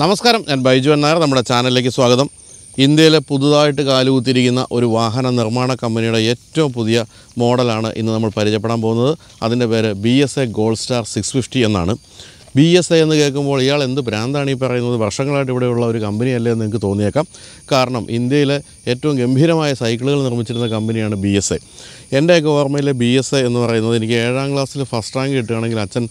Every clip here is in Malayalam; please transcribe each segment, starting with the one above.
നമസ്കാരം ഞാൻ ബൈജു നായർ നമ്മുടെ ചാനലിലേക്ക് സ്വാഗതം ഇന്ത്യയിലെ പുതുതായിട്ട് കാലുകുത്തിരിക്കുന്ന ഒരു വാഹന നിർമ്മാണ കമ്പനിയുടെ ഏറ്റവും പുതിയ മോഡലാണ് ഇന്ന് നമ്മൾ പരിചയപ്പെടാൻ പോകുന്നത് അതിൻ്റെ പേര് B S A gold star six fifty എന്നാണ് ബി എസ് ഐ എന്ന് കേൾക്കുമ്പോൾ ഇയാൾ എന്ത് ഭ്രാന്താണ് ഈ പറയുന്നത് വർഷങ്ങളായിട്ട് ഇവിടെയുള്ള ഒരു കമ്പനിയല്ലേ എന്ന് നിങ്ങൾക്ക് തോന്നിയേക്കാം കാരണം ഇന്ത്യയിലെ ഏറ്റവും ഗംഭീരമായ സൈക്കിളുകൾ നിർമ്മിച്ചിരുന്ന കമ്പനിയാണ് ബി എസ് ഐ എൻ്റെയൊക്കെ ഓർമ്മയിലെ ബി എസ് ഐ എന്ന് പറയുന്നത് എനിക്ക് ഏഴാം ക്ലാസ്സിൽ ഫസ്റ്റ് റാങ്ക് കിട്ടുകയാണെങ്കിൽ അച്ഛൻ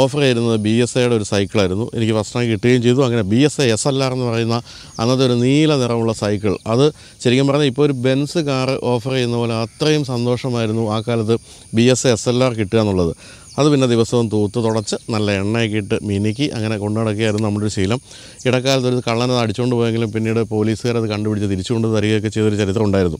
ഓഫർ ചെയ്യുന്നത് ബി എസ് ഐയുടെ ഒരു സൈക്കിളായിരുന്നു എനിക്ക് ഫസ്റ്റ് റാങ്ക് കിട്ടുകയും ചെയ്തു അങ്ങനെ B S I S L R എന്ന് പറയുന്ന അന്നത്തെ ഒരു നീല നിറമുള്ള സൈക്കിൾ അത് ശരിക്കും പറഞ്ഞാൽ ഇപ്പോൾ ഒരു ബെൻസ് കാർ ഓഫർ ചെയ്യുന്ന പോലെ അത്രയും സന്തോഷമായിരുന്നു ആ കാലത്ത് B S I S L R കിട്ടുക എന്നുള്ളത് അത് പിന്നെ ദിവസവും തൂത്ത് തുടച്ച് നല്ല എണ്ണയൊക്കെ ഇട്ട് മിനുക്കി അങ്ങനെ കൊണ്ടുനടക്കുകയായിരുന്നു നമ്മുടെ ഒരു ശീലം ഇടക്കാലത്ത് ഒരു കള്ളനെ അടിച്ചുകൊണ്ട് പോയെങ്കിലും പിന്നീട് പോലീസുകാരത് കണ്ടുപിടിച്ച് തിരിച്ചുകൊണ്ട് തരികയൊക്കെ ചെയ്തൊരു ചരിത്രം ഉണ്ടായിരുന്നു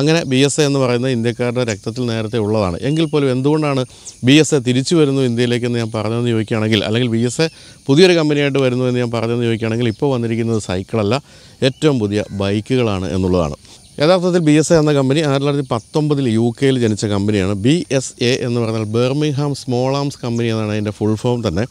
അങ്ങനെ ബി എസ് എ എന്ന് പറയുന്നത് ഇന്ത്യക്കാരുടെ രക്തത്തിൽ നേരത്തെ ഉള്ളതാണ് എങ്കിൽ പോലും എന്തുകൊണ്ടാണ് ബി എസ് എ തിരിച്ചു വരുന്നു ഇന്ത്യയിലേക്കെന്ന് ഞാൻ പറഞ്ഞതെന്ന് ചോദിക്കുകയാണെങ്കിൽ അല്ലെങ്കിൽ ബി എസ് എ പുതിയൊരു കമ്പനിയായിട്ട് വരുന്നു എന്ന് ഞാൻ പറഞ്ഞതെന്ന് ചോദിക്കുകയാണെങ്കിൽ ഇപ്പോൾ വന്നിരിക്കുന്നത് സൈക്കിളല്ല ഏറ്റവും പുതിയ ബൈക്കുകളാണ് എന്നുള്ളതാണ് യഥാർത്ഥത്തിൽ ബി എസ് എ എന്ന കമ്പനി ആയിരത്തി തൊള്ളായിരത്തി പത്തൊമ്പതിൽ യു കെയിൽ ജനിച്ച കമ്പനിയാണ് ബി എസ് എ എന്ന് പറഞ്ഞാൽ ബെർമിംഗ്ഹാം സ്മോൾ ആംസ് കമ്പനി എന്നാണ് അതിൻ്റെ ഫുൾ ഫോം തന്നെ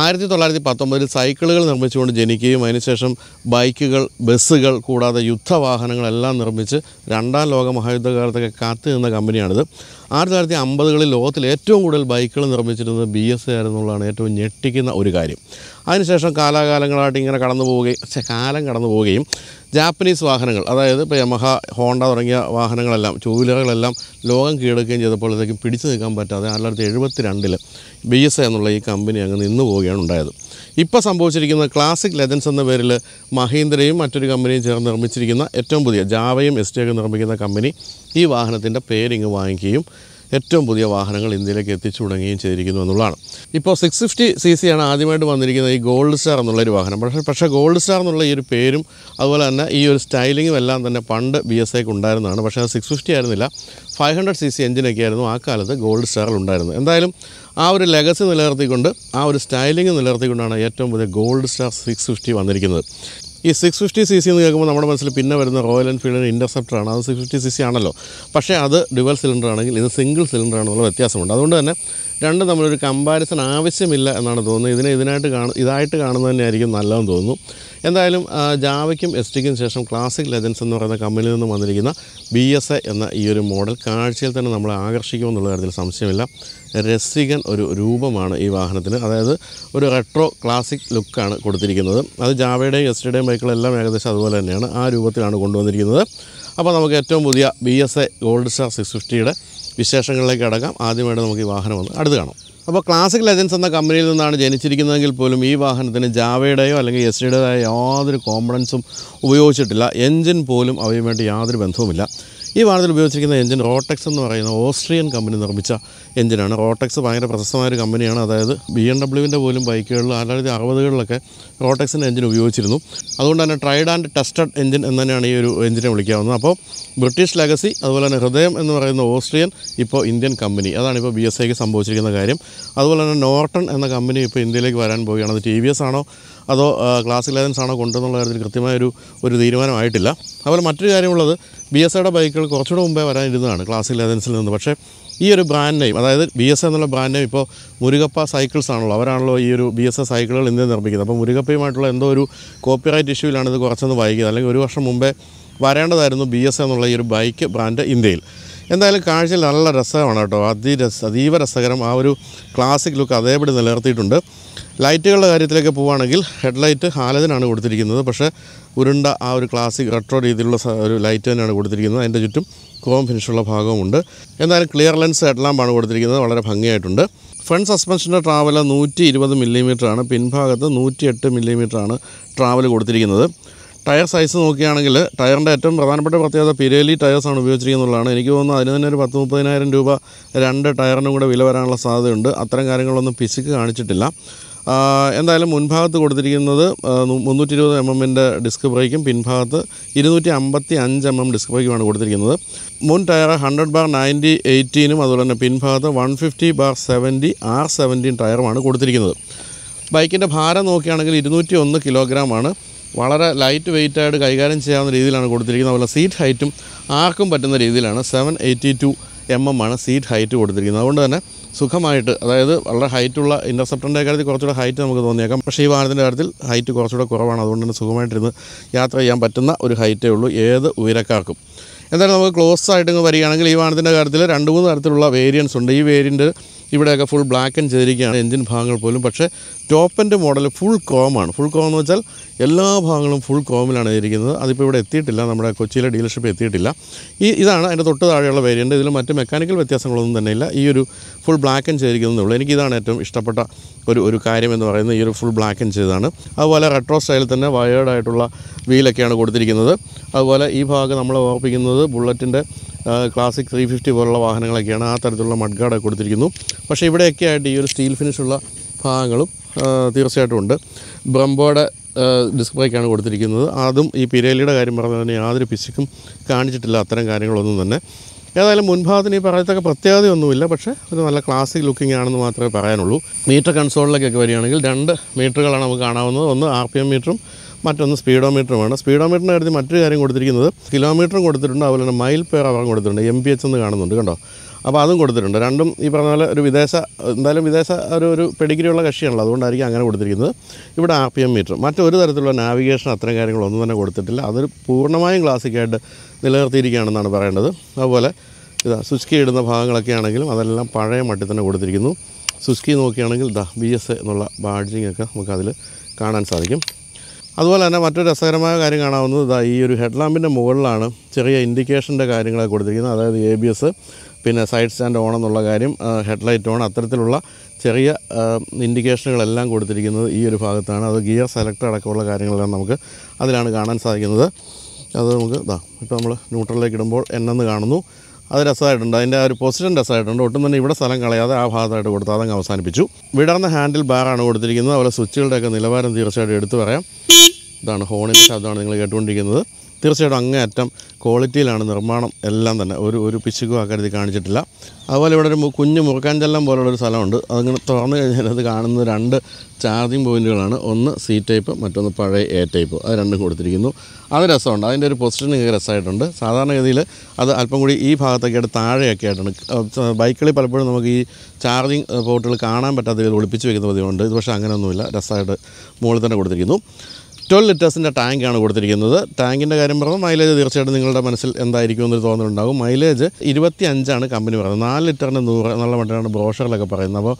ആയിരത്തി തൊള്ളായിരത്തി പത്തൊമ്പതിൽ സൈക്കിളുകൾ നിർമ്മിച്ചുകൊണ്ട് ജനിക്കുകയും അതിനുശേഷം ബൈക്കുകൾ ബസ്സുകൾ കൂടാതെ യുദ്ധവാഹനങ്ങളെല്ലാം നിർമ്മിച്ച് രണ്ടാം ലോക മഹായുദ്ധകാലത്തൊക്കെ കാത്തു നിന്ന കമ്പനിയാണിത് ആയിരത്തി തൊള്ളായിരത്തി അമ്പതുകളിൽ ലോകത്തിൽ ഏറ്റവും കൂടുതൽ ബൈക്കുകൾ നിർമ്മിച്ചിരുന്നത് ബി എസ് എ ആയിരുന്നുള്ളതാണ് ഏറ്റവും ഞെട്ടിക്കുന്ന ഒരു കാര്യം അതിനുശേഷം കാലാകാലങ്ങളായിട്ട് ഇങ്ങനെ കടന്നു പോവുകയും കാലം കടന്നു പോവുകയും ജാപ്പനീസ് വാഹനങ്ങൾ അതായത് ഇപ്പോൾ യമഹ ഹോണ്ട തുടങ്ങിയ വാഹനങ്ങളെല്ലാം ചൂലകളെല്ലാം ലോകം കീഴടക്കുകയും ചെയ്തപ്പോഴത്തേക്കും പിടിച്ചു നിൽക്കാൻ പറ്റാതെ ആയിരത്തി തൊള്ളായിരത്തി എഴുപത്തി രണ്ടിൽ ബി എസ് എന്നുള്ള ഈ കമ്പനി അങ്ങ് നിന്ന് പോവുകയാണ് ഉണ്ടായത് ഇപ്പോൾ സംഭവിച്ചിരിക്കുന്ന ക്ലാസിക് ലെജൻസ് എന്ന പേരിൽ മഹീന്ദ്രയും മറ്റൊരു കമ്പനിയും ചേർന്ന് നിർമ്മിച്ചിരിക്കുന്ന ഏറ്റവും പുതിയ ജാവയും ഒക്കെ നിർമ്മിക്കുന്ന കമ്പനി ഈ വാഹനത്തിൻ്റെ പേരിങ്ങ് വാങ്ങിക്കുകയും ഏറ്റവും പുതിയ വാഹനങ്ങൾ ഇന്ത്യയിലേക്ക് എത്തിച്ചു തുടങ്ങുകയും ചെയ്തിരിക്കുന്നു എന്നുള്ളതാണ് ഇപ്പോൾ സിക്സ് ഫിഫ്റ്റി സി സി ആണ് ആദ്യമായിട്ട് വന്നിരിക്കുന്നത് ഈ ഗോൾഡ് സ്റ്റാർ എന്നുള്ളൊരു വാഹനം പക്ഷേ പക്ഷേ ഗോൾഡ് സ്റ്റാർ എന്നുള്ള ഈ ഒരു പേരും അതുപോലെ തന്നെ ഈ ഒരു സ്റ്റൈലിങ്ങും എല്ലാം തന്നെ പണ്ട് ബി എസ് ഐക്ക് ഉണ്ടായിരുന്നതാണ് പക്ഷേ അത് സിക്സ് ഫിഫ്റ്റി ആയിരുന്നില്ല ഫൈവ് ഹൺഡ്രഡ് സി സി എഞ്ചിനൊക്കെ ആയിരുന്നു ആ കാലത്ത് ഗോൾഡ് സ്റ്റാറിൽ ഉണ്ടായിരുന്നത് എന്തായാലും ആ ഒരു ലെഗസി നിലനിർത്തിക്കൊണ്ട് ആ ഒരു സ്റ്റൈലിംഗ് നിലനിർത്തിക്കൊണ്ടാണ് ഏറ്റവും പുതിയ ഗോൾഡ് സ്റ്റാർ സിക്സ് ഫിഫ്റ്റി വന്നിരിക്കുന്നത് ഈ സിക്സ് ഫിഫ്റ്റി സി സി എന്ന് കേൾക്കുമ്പോൾ നമ്മുടെ മനസ്സിൽ പിന്നെ വരുന്ന റോയൽ എൻഫീൽഡിന് ഇൻ്റർസെപ്റ്ററാണ് അത് സിക്സ് ഫിഫ്റ്റി സി സി ആണല്ലോ പക്ഷേ അത് ഡ്യുവൽ സിലിണ്ടർ ആണെങ്കിൽ ഇത് സിംഗിൾ സിലിണ്ടർ ആണെന്നുള്ള വ്യത്യാസമുണ്ട് അതുകൊണ്ട് തന്നെ രണ്ടും തമ്മിലൊരു കമ്പാരിസൺ ആവശ്യമില്ല എന്നാണ് തോന്നുന്നത് ഇതിനെ ഇതിനായിട്ട് കാണു ഇതായിട്ട് കാണുന്നത് തന്നെയായിരിക്കും നല്ലതെന്ന് തോന്നുന്നു എന്തായാലും ജാവയ്ക്കും എസ് ടിക്കും ശേഷം ക്ലാസിക് ലെജൻസ് എന്ന് പറയുന്ന കമ്പനിയിൽ നിന്ന് വന്നിരിക്കുന്ന ബി എസ് എ എന്ന ഈ ഒരു മോഡൽ കാഴ്ചയിൽ തന്നെ നമ്മളെ ആകർഷിക്കുമെന്നുള്ള കാര്യത്തിൽ സംശയമില്ല രസികൻ ഒരു രൂപമാണ് ഈ വാഹനത്തിന് അതായത് ഒരു റെട്രോ ക്ലാസിക് ലുക്കാണ് കൊടുത്തിരിക്കുന്നത് അത് ജാവയുടെയും എസ് ടിയുടെയും ബൈക്കുകളെല്ലാം ഏകദേശം അതുപോലെ തന്നെയാണ് ആ രൂപത്തിലാണ് കൊണ്ടുവന്നിരിക്കുന്നത് അപ്പോൾ നമുക്ക് ഏറ്റവും പുതിയ B S A gold star six ഫിഫ്റ്റിയുടെ വിശേഷങ്ങളിലേക്ക് അടക്കാം ആദ്യമായിട്ട് നമുക്ക് ഈ വാഹനം ഒന്ന് അടുത്ത് കാണാം അപ്പോൾ ക്ലാസിക് ലെജൻസ് എന്ന കമ്പനിയിൽ നിന്നാണ് ജനിച്ചിരിക്കുന്നതെങ്കിൽ പോലും ഈ വാഹനത്തിന് ജാവയുടെയോ അല്ലെങ്കിൽ എസ് ഡിയുടേതായ യാതൊരു കോമ്പണൻസും ഉപയോഗിച്ചിട്ടില്ല എൻജിൻ പോലും അവയുമായിട്ട് യാതൊരു ബന്ധവുമില്ല ഈ വാഹനത്തിൽ ഉപയോഗിച്ചിരിക്കുന്ന എഞ്ചിൻ റോട്ടെക്സ് എന്ന് പറയുന്ന ഓസ്ട്രിയൻ കമ്പനി നിർമ്മിച്ച എഞ്ചിനാണ് റോട്ടെക്സ് ഭയങ്കര പ്രശസ്തമായ ഒരു കമ്പനിയാണ് അതായത് ബി എം ഡബ്ല്യുവിൻ്റെ പോലും ബൈക്കുകളിൽ ആയിരത്തി തൊള്ളായിരത്തി അറുപതുകളിലൊക്കെ റോട്ടെക്സിൻ്റെ എഞ്ചിൻ ഉപയോഗിച്ചിരുന്നു അതുകൊണ്ട് തന്നെ ട്രൈഡ് ആൻഡ് ടെസ്റ്റഡ് എഞ്ചിൻ എന്ന് തന്നെയാണ് ഈ ഒരു എഞ്ചിനെ വിളിക്കാവുന്നത് അപ്പോൾ ബ്രിട്ടീഷ് ലെഗസി അതുപോലെ തന്നെ ഹൃദയം എന്ന് പറയുന്ന ഓസ്ട്രിയൻ ഇപ്പോൾ ഇന്ത്യൻ കമ്പനി അതാണ് ഇപ്പോൾ ബി എസ് ഐക്ക് സംഭവിച്ചിരിക്കുന്ന കാര്യം അതുപോലെ തന്നെ നോർട്ടൺ എന്ന കമ്പനി ഇപ്പോൾ ഇന്ത്യയിലേക്ക് വരാൻ പോവുകയാണ് അത് ടി വി എസ് ആണോ അതോ ക്ലാസ് ഇലവൻസ് ആണോ കൊണ്ടുവന്നുള്ള കാര്യത്തിൽ കൃത്യമായൊരു ഒരു തീരുമാനമായിട്ടില്ല അതുപോലെ മറ്റൊരു കാര്യമുള്ളത് ബി എസ് എയുടെ ബൈക്കുകൾ കുറച്ചുകൂടെ മുമ്പേ വരാനിരുന്നതാണ് ക്ലാസിക് ലേതൻസിൽ നിന്ന് പക്ഷേ ഈ ഒരു ബ്രാൻഡ് നെയിം അതായത് ബി എസ് എന്നുള്ള ബ്രാൻഡ് നെയിം ഇപ്പോൾ മുരുകപ്പ സൈക്കിൾസ് ആണല്ലോ അവരാണല്ലോ ഈ ഒരു ബി എസ് എ സൈക്കിളുകൾ ഇന്ത്യ നിർമ്മിക്കുന്നത് അപ്പോൾ മുരുകപ്പയുമായിട്ടുള്ള എന്തോ ഒരു കോപ്പിറൈറ്റ് ഇഷ്യൂവിലാണ് ഇത് കുറച്ചൊന്ന് വൈകിയത് അല്ലെങ്കിൽ ഒരു വർഷം മുമ്പേ വരേണ്ടതായിരുന്നു ബി എസ് എന്നുള്ള ഈ ഒരു ബൈക്ക് ബ്രാൻഡ് ഇന്ത്യയിൽ എന്തായാലും കാഴ്ചയിൽ നല്ല രസമാണ് കേട്ടോ അതിരസ അതീവ രസകരം ആ ഒരു ക്ലാസിക് ലുക്ക് അതേപടി നിലനിർത്തിയിട്ടുണ്ട് ലൈറ്റുകളുടെ കാര്യത്തിലേക്ക് പോവുകയാണെങ്കിൽ ഹെഡ്ലൈറ്റ് ഹാലതിനാണ് കൊടുത്തിരിക്കുന്നത് പക്ഷേ ഉരുണ്ട ആ ഒരു ക്ലാസിക് റെട്രോ രീതിയിലുള്ള ഒരു ലൈറ്റ് തന്നെയാണ് കൊടുത്തിരിക്കുന്നത് അതിൻ്റെ ചുറ്റും കോം ഫിനിഷുള്ള ഭാഗവുമുണ്ട് എന്തായാലും ക്ലിയർ ലെൻസ് ഹെഡ്ലാമ്പാണ് കൊടുത്തിരിക്കുന്നത് വളരെ ഭംഗിയായിട്ടുണ്ട് ഫ്രണ്ട് സസ്പെൻഷൻ്റെ ട്രാവൽ നൂറ്റി ഇരുപത് മില്ലിമീറ്ററാണ് പിൻഭാഗത്ത് മില്ലിമീറ്റർ മില്ലിമീറ്ററാണ് ട്രാവൽ കൊടുത്തിരിക്കുന്നത് ടയർ സൈസ് നോക്കുകയാണെങ്കിൽ ടയറിൻ്റെ ഏറ്റവും പ്രധാനപ്പെട്ട പ്രത്യേകത പിരേലി ടയർസാണ് ഉപയോഗിച്ചിരിക്കുന്നതാണ് എനിക്ക് തോന്നുന്നു അതിന് തന്നെ ഒരു പത്ത് മുപ്പതിനായിരം രൂപ രണ്ട് ടയറിനും കൂടെ വില വരാനുള്ള സാധ്യതയുണ്ട് അത്തരം കാര്യങ്ങളൊന്നും പിശുക്ക് കാണിച്ചിട്ടില്ല എന്തായാലും മുൻഭാഗത്ത് കൊടുത്തിരിക്കുന്നത് മുന്നൂറ്റി ഇരുപത് എം എമ്മിൻ്റെ ഡിസ്ക് ബ്രേക്കും പിൻഭാഗത്ത് ഇരുന്നൂറ്റി അമ്പത്തി അഞ്ച് എം എം ഡിസ്ക് ബ്രേക്കുമാണ് കൊടുത്തിരിക്കുന്നത് മുൻ ടയർ ഹൺഡ്രഡ് ബാർ നയൻറ്റി എയ്റ്റീനും അതുപോലെ തന്നെ പിൻഭാഗത്ത് one fifty bar seventy R seventeen ടയറുമാണ് കൊടുത്തിരിക്കുന്നത് ബൈക്കിൻ്റെ ഭാരം നോക്കുകയാണെങ്കിൽ ഇരുന്നൂറ്റി ഒന്ന് ആണ് വളരെ ലൈറ്റ് വെയിറ്റായിട്ട് കൈകാര്യം ചെയ്യാവുന്ന രീതിയിലാണ് കൊടുത്തിരിക്കുന്നത് അതുപോലെ സീറ്റ് ഹൈറ്റും ആർക്കും പറ്റുന്ന രീതിയിലാണ് seven eighty two M M ആണ് സീറ്റ് ഹൈറ്റ് കൊടുത്തിരിക്കുന്നത് അതുകൊണ്ട് തന്നെ സുഖമായിട്ട് അതായത് വളരെ ഹൈറ്റുള്ള ഇൻ്റർസെപ്റ്ററിൻ്റെ കാര്യത്തിൽ കുറച്ചുകൂടെ ഹൈറ്റ് നമുക്ക് തോന്നിയേക്കാം പക്ഷേ ഈ വാഹനത്തിൻ്റെ കാര്യത്തിൽ ഹൈറ്റ് കുറച്ചുകൂടെ കുറവാണ് അതുകൊണ്ട് തന്നെ സുഖമായിട്ടിരുന്ന് യാത്ര ചെയ്യാൻ പറ്റുന്ന ഒരു ഹൈറ്റേ ഉള്ളൂ ഏത് ഉയരക്കാർക്കും എന്തായാലും നമുക്ക് ക്ലോസ് ആയിട്ട് വരികയാണെങ്കിൽ ഈ വാഹനത്തിൻ്റെ കാര്യത്തിൽ രണ്ട് മൂന്ന് തരത്തിലുള്ള വേരിയൻസ് ഉണ്ട് ഈ വേരിയൻറ്റ് ഇവിടെയൊക്കെ ഫുൾ ബ്ലാക്ക് ആൻഡ് ചെയ്തിരിക്കുകയാണ് എൻജിൻ ഭാഗങ്ങൾ പോലും പക്ഷേ ടോപ്പിൻ്റെ മോഡൽ ഫുൾ കോമാണ് ഫുൾ കോം എന്ന് വെച്ചാൽ എല്ലാ ഭാഗങ്ങളും ഫുൾ കോമിലാണ് ഇരിക്കുന്നത് അതിപ്പോൾ ഇവിടെ എത്തിയിട്ടില്ല നമ്മുടെ കൊച്ചിയിലെ ഡീലർഷിപ്പ് എത്തിയിട്ടില്ല ഈ ഇതാണ് അതിൻ്റെ തൊട്ട് താഴെയുള്ള വേരിയൻ്റ് ഇതിൽ മറ്റ് മെക്കാനിക്കൽ വ്യത്യാസങ്ങളൊന്നും തന്നെ ഇല്ല ഈ ഒരു ഫുൾ ബ്ലാക്ക് ആൻഡ് ചെയ്തിരിക്കുന്നതേ ഉള്ളൂ എനിക്കിതാണ് ഏറ്റവും ഇഷ്ടപ്പെട്ട ഒരു ഒരു കാര്യം എന്ന് പറയുന്നത് ഈ ഒരു ഫുൾ ബ്ലാക്ക് ആൻഡ് ചെയ്താണ് അതുപോലെ റെട്രോ സ്റ്റൈലിൽ തന്നെ വയേർഡായിട്ടുള്ള വീലൊക്കെയാണ് കൊടുത്തിരിക്കുന്നത് അതുപോലെ ഈ ഭാഗം നമ്മൾ ഓർപ്പിക്കുന്നത് ബുള്ളറ്റിൻ്റെ ക്ലാസിക് ത്രീ ഫിഫ്റ്റി പോലുള്ള വാഹനങ്ങളൊക്കെയാണ് ആ തരത്തിലുള്ള മഡ്ഗാർഡൊക്കെ കൊടുത്തിരിക്കുന്നു പക്ഷേ ഇവിടെയൊക്കെ ആയിട്ട് ഈ ഒരു സ്റ്റീൽ ഫിനിഷുള്ള ഭാഗങ്ങളും തീർച്ചയായിട്ടും ഉണ്ട് ബ്രംബോയുടെ ഡിസ്ക് ബ്രേക്കാണ് കൊടുത്തിരിക്കുന്നത് അതും ഈ പിരേലിയുടെ കാര്യം പറഞ്ഞാൽ തന്നെ യാതൊരു പിശുക്കും കാണിച്ചിട്ടില്ല അത്തരം കാര്യങ്ങളൊന്നും തന്നെ ഏതായാലും മുൻഭാഗത്തിന് ഈ പറയത്തൊക്കെ പ്രത്യേകതയൊന്നുമില്ല പക്ഷേ ഒരു നല്ല ക്ലാസിക് ലുക്കിംഗ് ആണെന്ന് മാത്രമേ പറയാനുള്ളൂ മീറ്റർ കൺസോളിലേക്കൊക്കെ വരികയാണെങ്കിൽ രണ്ട് മീറ്ററുകളാണ് നമുക്ക് കാണാവുന്നത് ഒന്ന് ആർ പി എം മീറ്ററും മറ്റൊന്ന് വേണം സ്പീഡോമീറ്ററിന് കരുതി മറ്റൊരു കാര്യം കൊടുത്തിരിക്കുന്നത് കിലോമീറ്ററും കൊടുത്തിട്ടുണ്ട് അതുപോലെ തന്നെ മൈൽ പേർ അവർ കൊടുത്തിട്ടുണ്ട് എം പി എച്ച് എന്ന് കാണുന്നുണ്ട് കണ്ടോ അപ്പോൾ അതും കൊടുത്തിട്ടുണ്ട് രണ്ടും ഈ പറഞ്ഞ പോലെ ഒരു വിദേശ എന്തായാലും വിദേശ ഒരു ഒരു പെടിഗ്രിയുള്ള കക്ഷിയാണല്ലോ അതുകൊണ്ടായിരിക്കും അങ്ങനെ കൊടുത്തിരിക്കുന്നത് ഇവിടെ ആർ പി എം മീറ്റർ മറ്റൊരു തരത്തിലുള്ള നാവിഗേഷൻ അത്തരം കാര്യങ്ങളൊന്നും തന്നെ കൊടുത്തിട്ടില്ല അതൊരു പൂർണ്ണമായും ക്ലാസിക്കായിട്ട് നിലനിർത്തിയിരിക്കുകയാണെന്നാണ് പറയേണ്ടത് അതുപോലെ ഇതാ സുസ്കി ഇടുന്ന ഭാഗങ്ങളൊക്കെ ആണെങ്കിലും അതെല്ലാം പഴയ മട്ടിൽ തന്നെ കൊടുത്തിരിക്കുന്നു സുസ്കി നോക്കുകയാണെങ്കിൽ ദ ബി എസ് എന്നുള്ള ബാഡ്ജിങ്ങൊക്കെ നമുക്കതിൽ കാണാൻ സാധിക്കും അതുപോലെ തന്നെ മറ്റൊരു രസകരമായ കാര്യം കാണാവുന്നത് ഇതാ ഈ ഒരു ഹെഡ് ലാമ്പിൻ്റെ മുകളിലാണ് ചെറിയ ഇൻഡിക്കേഷൻ്റെ കാര്യങ്ങളൊക്കെ കൊടുത്തിരിക്കുന്നത് അതായത് എ ബി എസ് പിന്നെ സൈഡ് സ്റ്റാൻഡ് ഓൺ എന്നുള്ള കാര്യം ഹെഡ് ലൈറ്റ് ഓൺ അത്തരത്തിലുള്ള ചെറിയ ഇൻഡിക്കേഷനുകളെല്ലാം കൊടുത്തിരിക്കുന്നത് ഈ ഒരു ഭാഗത്താണ് അത് ഗിയർ സെലക്ടർ അടക്കമുള്ള കാര്യങ്ങളെല്ലാം നമുക്ക് അതിലാണ് കാണാൻ സാധിക്കുന്നത് അത് നമുക്ക് ഇതാ ഇപ്പോൾ നമ്മൾ ന്യൂട്രലിലേക്ക് ഇടുമ്പോൾ എന്നു കാണുന്നു അത് രസമായിട്ടുണ്ട് അതിൻ്റെ ഒരു പൊസിഷൻ രസമായിട്ടുണ്ട് ഒട്ടും തന്നെ ഇവിടെ സ്ഥലം കളയാതെ ആ ഭാഗത്തായിട്ട് കൊടുത്തു അതങ്ങ് അവസാനിപ്പിച്ചു വിടർന്ന ഹാൻഡിൽ ബാറാണ് കൊടുത്തിരിക്കുന്നത് അതുപോലെ സ്വിച്ചുകളുടെയൊക്കെ നിലവാരം തീർച്ചയായിട്ടും എടുത്തു പറയാം ഇതാണ് ഹോണിൻ്റെ ശബ്ദമാണ് നിങ്ങൾ കേട്ടുകൊണ്ടിരിക്കുന്നത് തീർച്ചയായിട്ടും അങ്ങേയറ്റം ക്വാളിറ്റിയിലാണ് നിർമ്മാണം എല്ലാം തന്നെ ഒരു ഒരു പിശുക്കും കരുതി കാണിച്ചിട്ടില്ല അതുപോലെ ഇവിടെ ഒരു കുഞ്ഞു മുറുക്കാഞ്ചെല്ലം പോലുള്ളൊരു സ്ഥലമുണ്ട് അതിങ്ങനെ തുറന്നു കഴിഞ്ഞാൽ അത് കാണുന്ന രണ്ട് ചാർജിങ് പോയിൻറ്റുകളാണ് ഒന്ന് സി ടൈപ്പ് മറ്റൊന്ന് പഴയ എ ടൈപ്പ് അത് രണ്ടും കൊടുത്തിരിക്കുന്നു അത് രസമുണ്ട് അതിൻ്റെ ഒരു പൊസിഷനിങ് രസമായിട്ടുണ്ട് സാധാരണഗതിയിൽ അത് അല്പം കൂടി ഈ ഭാഗത്തൊക്കെയായിട്ട് താഴെയൊക്കെ ആയിട്ടാണ് ബൈക്കുകളിൽ പലപ്പോഴും നമുക്ക് ഈ ചാർജിങ് പോർട്ടുകൾ കാണാൻ പറ്റാത്ത രീതിയിൽ ഒളിപ്പിച്ച് വെക്കുന്ന പതിവുണ്ട് ഇത് പക്ഷേ അങ്ങനെയൊന്നുമില്ല രസമായിട്ട് മുകളിൽ തന്നെ കൊടുത്തിരിക്കുന്നു ട്വൽവ് ലിറ്റേഴ്സിൻ്റെ ടാങ്കാണ് കൊടുത്തിരിക്കുന്നത് ടാങ്കിൻ്റെ കാര്യം പറഞ്ഞാൽ മൈലേജ് തീർച്ചയായിട്ടും നിങ്ങളുടെ മനസ്സിൽ എന്തായിരിക്കും എന്നൊരു തോന്നലുണ്ടാകും മൈലേജ് ഇരുപത്തി അഞ്ചാണ് കമ്പനി പറയുന്നത് നാല് ലിറ്ററിൻ്റെ നൂറ് എന്നുള്ള വണ്ടിയാണ് ബ്രോഷറിലൊക്കെ പറയുന്നത് അപ്പോൾ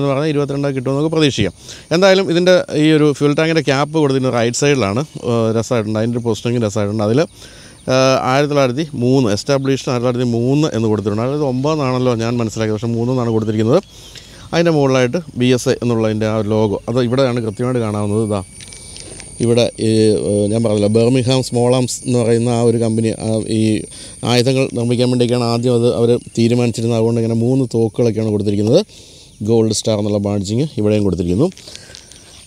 എന്ന് പറഞ്ഞാൽ കിട്ടുമെന്ന് നമുക്ക് പ്രതീക്ഷിക്കാം എന്തായാലും ഇതിൻ്റെ ഈ ഒരു ഫ്യൂൽ ടാങ്കിൻ്റെ ക്യാപ്പ് കൊടുത്തിരുന്നത് റൈറ്റ് സൈഡിലാണ് രസമായിട്ടുണ്ട് അതിൻ്റെ പോസ്റ്റിംഗ് രസമായിട്ടുണ്ട് അതിൽ ആയിരത്തി തൊള്ളായിരത്തി മൂന്ന് എസ്റ്റാബ്ലിഷ്ഡ് ആയിരത്തി തൊള്ളായിരത്തി മൂന്ന് എന്ന് കൊടുത്തിട്ടുണ്ട് അതായത് ഒമ്പതാണല്ലോ ഞാൻ മനസ്സിലാക്കിയത് പക്ഷേ മൂന്നെന്നാണ് കൊടുത്തിരിക്കുന്നത് അതിൻ്റെ മുകളിലായിട്ട് ബി എസ് എ എന്നുള്ളതിൻ്റെ ആ ഒരു ലോഗോ അത് ഇവിടെയാണ് കൃത്യമായിട്ട് കാണാവുന്നത് ഇതാ ഇവിടെ ഞാൻ പറഞ്ഞില്ല ബെർമിഹാം സ്മോളാംസ് എന്ന് പറയുന്ന ആ ഒരു കമ്പനി ഈ ആയുധങ്ങൾ നിർമ്മിക്കാൻ വേണ്ടിയൊക്കെയാണ് ആദ്യം അത് അവർ തീരുമാനിച്ചിരുന്നത് അതുകൊണ്ട് ഇങ്ങനെ മൂന്ന് തോക്കുകളൊക്കെയാണ് കൊടുത്തിരിക്കുന്നത് ഗോൾഡ് സ്റ്റാർ എന്നുള്ള ബാഡ്ജിങ് ഇവിടെയും കൊടുത്തിരിക്കുന്നു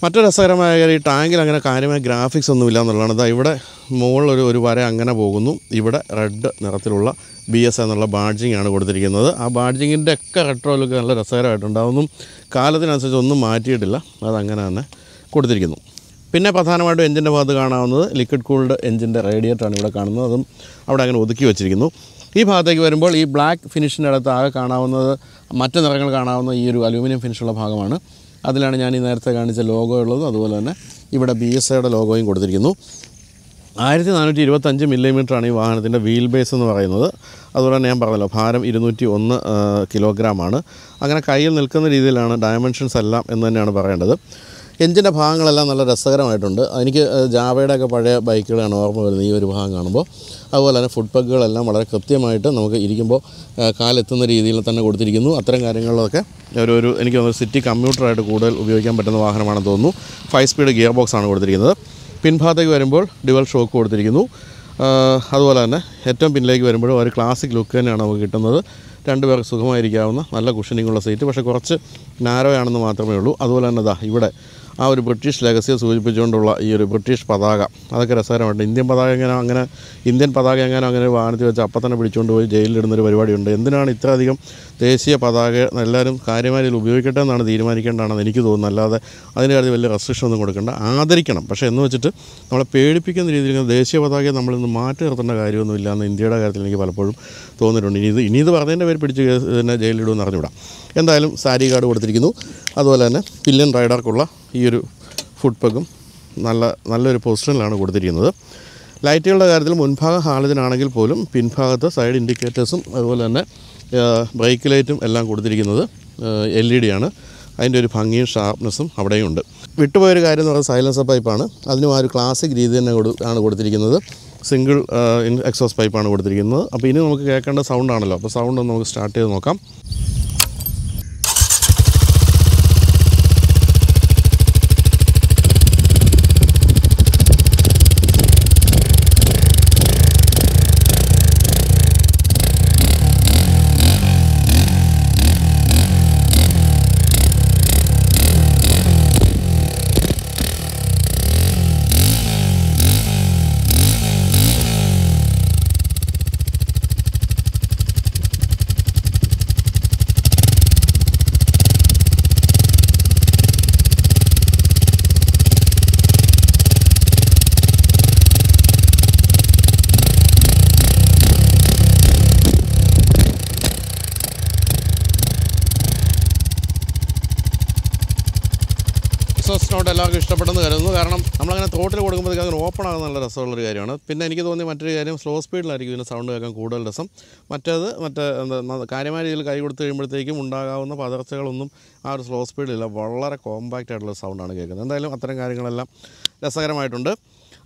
മറ്റൊരു രസകരമായ കാര്യം ഈ ടാങ്കിൽ അങ്ങനെ കാര്യമായ ഗ്രാഫിക്സ് ഒന്നും ഇല്ല എന്നുള്ളതാണ് ഇതാ ഇവിടെ മുകളിലൊരു ഒരു വര അങ്ങനെ പോകുന്നു ഇവിടെ റെഡ് നിറത്തിലുള്ള ബി എസ് എന്നുള്ള ബാഡ്ജിങ് ആണ് കൊടുത്തിരിക്കുന്നത് ആ ബാഡ്ജിങ്ങിൻ്റെ ഒക്കെ റെട്രോലൊക്കെ ലുക്ക് നല്ല രസകരമായിട്ടുണ്ടാവുന്നു കാലത്തിനനുസരിച്ച് ഒന്നും മാറ്റിയിട്ടില്ല അതങ്ങനെ തന്നെ കൊടുത്തിരിക്കുന്നു പിന്നെ പ്രധാനമായിട്ടും എഞ്ചിൻ്റെ ഭാഗത്ത് കാണാവുന്നത് ലിക്വിഡ് കൂൾഡ് എഞ്ചിൻ്റെ റേഡിയേറ്ററാണ് ഇവിടെ കാണുന്നത് അതും അവിടെ അങ്ങനെ ഒതുക്കി വെച്ചിരിക്കുന്നു ഈ ഭാഗത്തേക്ക് വരുമ്പോൾ ഈ ബ്ലാക്ക് ഫിനിഷിൻ്റെ അടുത്ത് ആകെ കാണാവുന്നത് മറ്റ് നിറങ്ങൾ കാണാവുന്ന ഈ ഒരു അലൂമിനിയം ഫിനിഷുള്ള ഭാഗമാണ് അതിലാണ് ഞാൻ ഈ നേരത്തെ കാണിച്ച ലോഗോ ഉള്ളതും അതുപോലെ തന്നെ ഇവിടെ ബി എസ് എയുടെ ലോഗോയും കൊടുത്തിരിക്കുന്നു ആയിരത്തി നാനൂറ്റി ഇരുപത്തഞ്ച് മില്ലിമീറ്ററാണ് ഈ വാഹനത്തിൻ്റെ വീൽ ബേസ് എന്ന് പറയുന്നത് അതുപോലെ തന്നെ ഞാൻ പറഞ്ഞല്ലോ ഭാരം ഇരുന്നൂറ്റി ഒന്ന് കിലോഗ്രാമാണ് അങ്ങനെ കയ്യിൽ നിൽക്കുന്ന രീതിയിലാണ് ഡയമെൻഷൻസ് എല്ലാം എന്ന് തന്നെയാണ് പറയേണ്ടത് എഞ്ചിൻ്റെ ഭാഗങ്ങളെല്ലാം നല്ല രസകരമായിട്ടുണ്ട് എനിക്ക് ഒക്കെ പഴയ ബൈക്കുകളാണ് ഓർമ്മ വരുന്നത് ഈ ഒരു ഭാഗം കാണുമ്പോൾ അതുപോലെ തന്നെ ഫുഡ് പഗ്ഗുകളെല്ലാം വളരെ കൃത്യമായിട്ട് നമുക്ക് ഇരിക്കുമ്പോൾ കാലെത്തുന്ന രീതിയിൽ തന്നെ കൊടുത്തിരിക്കുന്നു അത്തരം കാര്യങ്ങളിലൊക്കെ ഒരു ഒരു എനിക്ക് തോന്നുന്നു സിറ്റി കമ്പ്യൂട്ടറായിട്ട് കൂടുതൽ ഉപയോഗിക്കാൻ പറ്റുന്ന വാഹനമാണെന്ന് തോന്നുന്നു ഫൈവ് സ്പീഡ് ഗിയർ ബോക്സാണ് ആണ് കൊടുത്തിരിക്കുന്നത് പിൻഭാഗത്തേക്ക് വരുമ്പോൾ ഡിവൽ ഷോക്ക് കൊടുത്തിരിക്കുന്നു അതുപോലെ തന്നെ ഏറ്റവും പിന്നിലേക്ക് വരുമ്പോഴും ഒരു ക്ലാസിക് ലുക്ക് തന്നെയാണ് നമുക്ക് കിട്ടുന്നത് രണ്ട് പേർക്ക് സുഖമായിരിക്കാവുന്ന നല്ല കുഷനിങ്ങുള്ള സീറ്റ് പക്ഷേ കുറച്ച് നാരോയാണെന്ന് മാത്രമേ ഉള്ളൂ അതുപോലെ തന്നെ ഇതാ ഇവിടെ ആ ഒരു ബ്രിട്ടീഷ് ലെഗസിയെ സൂചിപ്പിച്ചുകൊണ്ടുള്ള ഈ ഒരു ബ്രിട്ടീഷ് പതാക അതൊക്കെ രസകരമായിട്ട് ഇന്ത്യൻ പതാക എങ്ങനെ അങ്ങനെ ഇന്ത്യൻ പതാക എങ്ങനെ അങ്ങനെ വാഹനത്തിൽ വെച്ച് അപ്പം തന്നെ പിടിച്ചുകൊണ്ട് പോയി ജയിലിലിടുന്നൊരു പരിപാടിയുണ്ട് എന്തിനാണ് ഇത്രയധികം ദേശീയ പതാക എല്ലാവരും കാര്യമായി ഉപയോഗിക്കട്ടെ എന്നാണ് തീരുമാനിക്കേണ്ടതാണെന്ന് എനിക്ക് തോന്നുന്നത് അല്ലാതെ അതിൻ്റെ കാര്യത്തിൽ വലിയ റെസ്ട്രിക്ഷൻ ഒന്നും കൊടുക്കേണ്ട ആദരിക്കണം പക്ഷേ എന്ന് വെച്ചിട്ട് നമ്മളെ പേടിപ്പിക്കുന്ന രീതിയിൽ ദേശീയ പതാകയെ നമ്മൾ മാറ്റി നിർത്തേണ്ട കാര്യമൊന്നുമില്ല എന്ന് ഇന്ത്യയുടെ കാര്യത്തിൽ എനിക്ക് പലപ്പോഴും തോന്നിയിട്ടുണ്ട് ഇനി ഇത് ഇനി ഇത് പറഞ്ഞതിൻ്റെ പേര് പിടിച്ച് പിന്നെ ജയിലിലിടുമെന്ന് അറിഞ്ഞുവിടാം എന്തായാലും സാരി കാർഡ് കൊടുത്തിരിക്കുന്നു അതുപോലെ തന്നെ പില്ലൻ റൈഡർക്കുള്ള ഈ ഒരു ഫുഡ് പഗും നല്ല നല്ലൊരു പൊസിഷനിലാണ് കൊടുത്തിരിക്കുന്നത് ലൈറ്റുകളുടെ കാര്യത്തിൽ മുൻഭാഗം ഹാളിതിനാണെങ്കിൽ പോലും പിൻഭാഗത്ത് സൈഡ് ഇൻഡിക്കേറ്റേഴ്സും അതുപോലെ തന്നെ ബ്രേക്ക് ലൈറ്റും എല്ലാം കൊടുത്തിരിക്കുന്നത് എൽ ഇ ഡി ആണ് അതിൻ്റെ ഒരു ഭംഗിയും ഷാർപ്നെസ്സും അവിടെയും ഉണ്ട് വിട്ടുപോയൊരു കാര്യം എന്ന് പറയുന്നത് സൈലൻസർ പൈപ്പാണ് അതിനും ആ ഒരു ക്ലാസിക് രീതി തന്നെ ആണ് കൊടുത്തിരിക്കുന്നത് സിംഗിൾ എക്സോസ് പൈപ്പാണ് കൊടുത്തിരിക്കുന്നത് അപ്പോൾ ഇനി നമുക്ക് കേൾക്കേണ്ട ആണല്ലോ അപ്പോൾ സൗണ്ട് നമുക്ക് സ്റ്റാർട്ട് ചെയ്ത് നോക്കാം ഔട്ട് എല്ലാവർക്കും ഇഷ്ടപ്പെടുന്നു കരുതുന്നു കാരണം നമ്മളങ്ങനെ തോട്ടിൽ കൊടുക്കുമ്പോഴത്തേക്കും അങ്ങനെ ഓപ്പൺ ആകുന്ന നല്ല രസമുള്ളൊരു കാര്യമാണ് പിന്നെ എനിക്ക് തോന്നിയ മറ്റൊരു കാര്യം സ്ലോ സ്പീഡിലായിരിക്കും ഇതിന് സൗണ്ട് കേൾക്കാൻ കൂടുതൽ രസം മറ്റേത് മറ്റേ എന്താ കാര്യമായ രീതിയിൽ കൈ കൊടുത്ത് കഴിയുമ്പോഴത്തേക്കും ഉണ്ടാകാവുന്ന പതർച്ചകളൊന്നും ആ ഒരു സ്ലോ സ്പീഡിലില്ല വളരെ കോമ്പാക്റ്റ് ആയിട്ടുള്ള സൗണ്ടാണ് കേൾക്കുന്നത് എന്തായാലും അത്തരം കാര്യങ്ങളെല്ലാം രസകരമായിട്ടുണ്ട്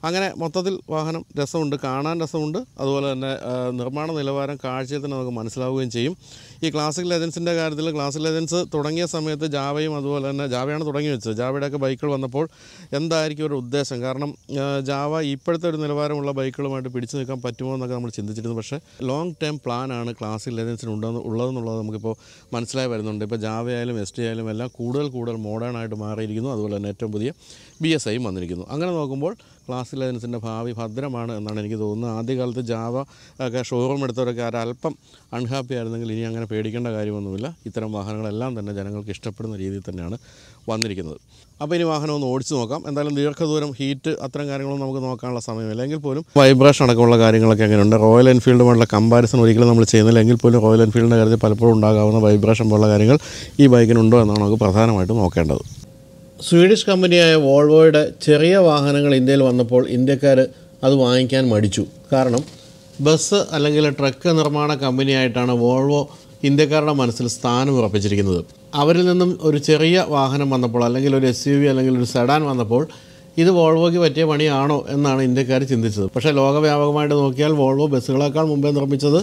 അങ്ങനെ മൊത്തത്തിൽ വാഹനം രസമുണ്ട് കാണാൻ രസമുണ്ട് അതുപോലെ തന്നെ നിർമ്മാണ നിലവാരം കാഴ്ചയിൽ തന്നെ നമുക്ക് മനസ്സിലാവുകയും ചെയ്യും ഈ ക്ലാസിക് ലെജൻസിൻ്റെ കാര്യത്തിൽ ക്ലാസിക് ലെജൻസ് തുടങ്ങിയ സമയത്ത് ജാവയും അതുപോലെ തന്നെ ജാവയാണ് തുടങ്ങി വെച്ചത് ജാവയുടെയൊക്കെ ബൈക്കുകൾ വന്നപ്പോൾ എന്തായിരിക്കും ഒരു ഉദ്ദേശം കാരണം ജാവ ഇപ്പോഴത്തെ ഒരു നിലവാരമുള്ള ബൈക്കുകളുമായിട്ട് പിടിച്ചു നിൽക്കാൻ പറ്റുമോ എന്നൊക്കെ നമ്മൾ ചിന്തിച്ചിരുന്നു പക്ഷേ ലോങ് ടേം പ്ലാനാണ് ക്ലാസിക് ലെജൻസിന് ഉണ്ടെന്ന് ഉള്ളതെന്നുള്ളത് നമുക്കിപ്പോൾ മനസ്സിലായി വരുന്നുണ്ട് ഇപ്പോൾ ജാവയായാലും എസ് ടി ആയാലും എല്ലാം കൂടുതൽ കൂടുതൽ മോഡേൺ ആയിട്ട് മാറിയിരിക്കുന്നു അതുപോലെ തന്നെ ഏറ്റവും പുതിയ ബി എസ് ഐയും വന്നിരിക്കുന്നു അങ്ങനെ നോക്കുമ്പോൾ ക്ലാസ് ഇലവൻസിൻ്റെ ഭാവി ഭദ്രമാണ് എന്നാണ് എനിക്ക് തോന്നുന്നത് ആദ്യകാലത്ത് ജാവ ഒക്കെ ഷോറൂം എടുത്തവരൊക്കെ ആരൽപ്പം അൺഹാപ്പി ആയിരുന്നെങ്കിൽ ഇനി അങ്ങനെ പേടിക്കേണ്ട കാര്യമൊന്നുമില്ല ഇത്തരം വാഹനങ്ങളെല്ലാം തന്നെ ജനങ്ങൾക്ക് ഇഷ്ടപ്പെടുന്ന രീതിയിൽ തന്നെയാണ് വന്നിരിക്കുന്നത് അപ്പോൾ ഇനി വാഹനം ഒന്ന് ഓടിച്ചു നോക്കാം എന്തായാലും ദീർഘദൂരം ഹീറ്റ് അത്തരം കാര്യങ്ങളൊന്നും നമുക്ക് നോക്കാനുള്ള സമയമില്ല എങ്കിൽ പോലും വൈബ്രേഷൻ അടക്കമുള്ള കാര്യങ്ങളൊക്കെ എങ്ങനെയുണ്ട് റോയൽ എൻഫീൽഡുമായിട്ടുള്ള കമ്പാരിസൺ ഒരിക്കലും നമ്മൾ ചെയ്യുന്നില്ല എങ്കിൽ പോലും റോയൽ എൻഫീൽഡിൻ്റെ കാര്യത്തിൽ പലപ്പോഴും ഉണ്ടാകാവുന്ന വൈബ്രേഷൻ പോലുള്ള കാര്യങ്ങൾ ഈ ബൈക്കിനുണ്ടോ എന്നാണ് നമുക്ക് പ്രധാനമായിട്ടും നോക്കേണ്ടത് സ്വീഡിഷ് കമ്പനിയായ വോൾവോയുടെ ചെറിയ വാഹനങ്ങൾ ഇന്ത്യയിൽ വന്നപ്പോൾ ഇന്ത്യക്കാർ അത് വാങ്ങിക്കാൻ മടിച്ചു കാരണം ബസ് അല്ലെങ്കിൽ ട്രക്ക് നിർമ്മാണ കമ്പനിയായിട്ടാണ് വോൾവോ ഇന്ത്യക്കാരുടെ മനസ്സിൽ സ്ഥാനം ഉറപ്പിച്ചിരിക്കുന്നത് അവരിൽ നിന്നും ഒരു ചെറിയ വാഹനം വന്നപ്പോൾ അല്ലെങ്കിൽ ഒരു എസ് യു വി അല്ലെങ്കിൽ ഒരു സെഡാൻ വന്നപ്പോൾ ഇത് വോൾവോയ്ക്ക് പറ്റിയ പണിയാണോ എന്നാണ് ഇന്ത്യക്കാർ ചിന്തിച്ചത് പക്ഷേ ലോകവ്യാപകമായിട്ട് നോക്കിയാൽ വോൾവോ ബസ്സുകളേക്കാൾ മുമ്പേ നിർമ്മിച്ചത്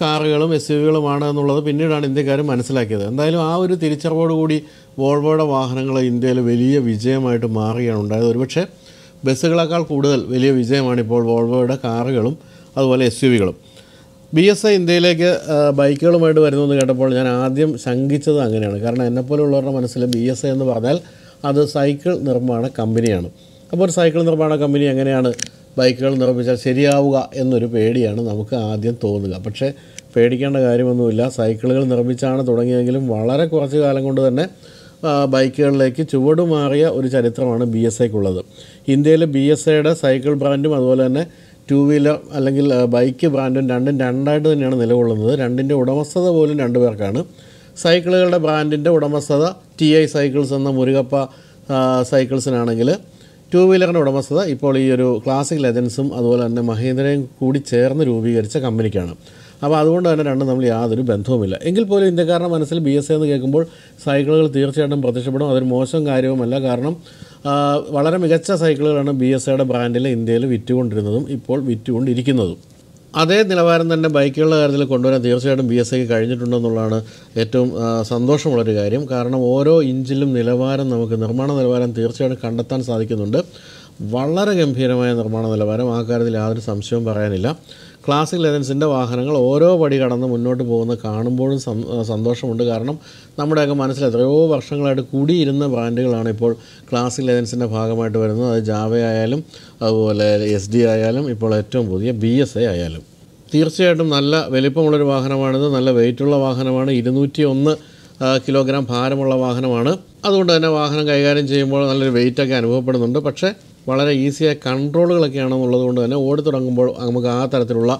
കാറുകളും എസ് യു വികളുമാണ് എന്നുള്ളത് പിന്നീടാണ് ഇന്ത്യക്കാർ മനസ്സിലാക്കിയത് എന്തായാലും ആ ഒരു തിരിച്ചറിവോടുകൂടി വോൾവോയുടെ വാഹനങ്ങൾ ഇന്ത്യയിൽ വലിയ വിജയമായിട്ട് മാറുകയാണ് ഉണ്ടായത് ഒരുപക്ഷെ ബസ്സുകളേക്കാൾ കൂടുതൽ വലിയ വിജയമാണ് ഇപ്പോൾ വോൾവോയുടെ കാറുകളും അതുപോലെ എസ് യു വികളും ബി എസ് ഐ ഇന്ത്യയിലേക്ക് ബൈക്കുകളുമായിട്ട് വരുന്നതെന്ന് കേട്ടപ്പോൾ ഞാൻ ആദ്യം ശങ്കിച്ചത് അങ്ങനെയാണ് കാരണം എന്നെപ്പോലുള്ളവരുടെ മനസ്സിൽ ബി എസ് ഐ എന്ന് പറഞ്ഞാൽ അത് സൈക്കിൾ നിർമ്മാണ കമ്പനിയാണ് അപ്പോൾ ഒരു സൈക്കിൾ നിർമ്മാണ കമ്പനി എങ്ങനെയാണ് ബൈക്കുകൾ നിർമ്മിച്ചാൽ ശരിയാവുക എന്നൊരു പേടിയാണ് നമുക്ക് ആദ്യം തോന്നുക പക്ഷേ പേടിക്കേണ്ട കാര്യമൊന്നുമില്ല സൈക്കിളുകൾ നിർമ്മിച്ചാണ് തുടങ്ങിയെങ്കിലും വളരെ കുറച്ച് കാലം കൊണ്ട് തന്നെ ബൈക്കുകളിലേക്ക് ചുവടുമാറിയ ഒരു ചരിത്രമാണ് ബി എസ് ഐക്കുള്ളത് ഇന്ത്യയിൽ ബി എസ് ഐയുടെ സൈക്കിൾ ബ്രാൻഡും അതുപോലെ തന്നെ ടു വീലർ അല്ലെങ്കിൽ ബൈക്ക് ബ്രാൻഡും രണ്ടും രണ്ടായിട്ട് തന്നെയാണ് നിലകൊള്ളുന്നത് രണ്ടിൻ്റെ ഉടമസ്ഥത പോലും രണ്ടു പേർക്കാണ് സൈക്കിളുകളുടെ ബ്രാൻഡിൻ്റെ ഉടമസ്ഥത ടി ഐ സൈക്കിൾസ് എന്ന മുരുകപ്പ സൈക്കിൾസിനാണെങ്കിൽ ടു വീലറിൻ്റെ ഉടമസ്ഥത ഇപ്പോൾ ഈ ഒരു ക്ലാസിക് ലെജൻസും അതുപോലെ തന്നെ മഹീന്ദ്രയും കൂടി ചേർന്ന് രൂപീകരിച്ച കമ്പനിക്കാണ് അപ്പോൾ അതുകൊണ്ട് തന്നെ രണ്ടും തമ്മിൽ യാതൊരു ബന്ധവുമില്ല എങ്കിൽ പോലും ഇന്ത്യക്കാരുടെ മനസ്സിൽ ബി എസ് എന്ന് കേൾക്കുമ്പോൾ സൈക്കിളുകൾ തീർച്ചയായിട്ടും പ്രത്യക്ഷപ്പെടും അതൊരു മോശം കാര്യവുമല്ല കാരണം വളരെ മികച്ച സൈക്കിളുകളാണ് ബി എസ് എയുടെ ബ്രാൻഡിൽ ഇന്ത്യയിൽ വിറ്റുകൊണ്ടിരുന്നതും ഇപ്പോൾ വിറ്റുകൊണ്ടിരിക്കുന്നതും അതേ നിലവാരം തന്നെ ബൈക്കുകളുടെ കാര്യത്തിൽ കൊണ്ടുവരാൻ തീർച്ചയായിട്ടും ബി എസ് ഐക്ക് കഴിഞ്ഞിട്ടുണ്ടെന്നുള്ളതാണ് ഏറ്റവും സന്തോഷമുള്ളൊരു കാര്യം കാരണം ഓരോ ഇഞ്ചിലും നിലവാരം നമുക്ക് നിർമ്മാണ നിലവാരം തീർച്ചയായിട്ടും കണ്ടെത്താൻ സാധിക്കുന്നുണ്ട് വളരെ ഗംഭീരമായ നിർമ്മാണ നിലവാരം ആ കാര്യത്തിൽ യാതൊരു സംശയവും പറയാനില്ല ക്ലാസിക് ലെതൻസിൻ്റെ വാഹനങ്ങൾ ഓരോ പടി കടന്ന് മുന്നോട്ട് പോകുന്ന കാണുമ്പോഴും സന്തോഷമുണ്ട് കാരണം നമ്മുടെയൊക്കെ മനസ്സിൽ എത്രയോ വർഷങ്ങളായിട്ട് കൂടിയിരുന്ന ബ്രാൻഡുകളാണ് ഇപ്പോൾ ക്ലാസിക് ലെതൻസിൻ്റെ ഭാഗമായിട്ട് വരുന്നത് അത് ജാവ ആയാലും അതുപോലെ എസ് ഡി ആയാലും ഇപ്പോൾ ഏറ്റവും പുതിയ ബി എസ് എ ആയാലും തീർച്ചയായിട്ടും നല്ല വലിപ്പമുള്ളൊരു വാഹനമാണിത് നല്ല വെയിറ്റുള്ള വാഹനമാണ് ഇരുന്നൂറ്റി ഒന്ന് കിലോഗ്രാം ഭാരമുള്ള വാഹനമാണ് അതുകൊണ്ട് തന്നെ വാഹനം കൈകാര്യം ചെയ്യുമ്പോൾ നല്ലൊരു വെയിറ്റൊക്കെ അനുഭവപ്പെടുന്നുണ്ട് പക്ഷേ വളരെ ഈസിയായ കൺട്രോളുകളൊക്കെയാണ് കൊണ്ട് തന്നെ ഓടി തുടങ്ങുമ്പോൾ നമുക്ക് ആ തരത്തിലുള്ള